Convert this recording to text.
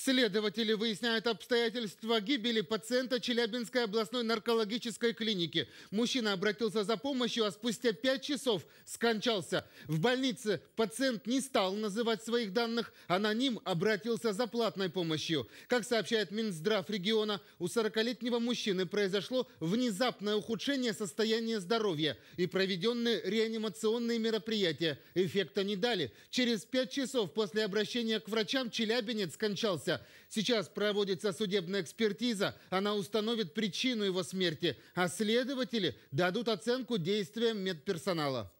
Следователи выясняют обстоятельства гибели пациента Челябинской областной наркологической клиники. Мужчина обратился за помощью, а спустя пять часов скончался. В больнице пациент не стал называть своих данных, аноним обратился за платной помощью. Как сообщает Минздрав региона, у 40-летнего мужчины произошло внезапное ухудшение состояния здоровья и проведенные реанимационные мероприятия эффекта не дали. Через пять часов после обращения к врачам Челябинец скончался скончался. Сейчас проводится судебная экспертиза. Она установит причину его смерти, а следователи дадут оценку действиям медперсонала.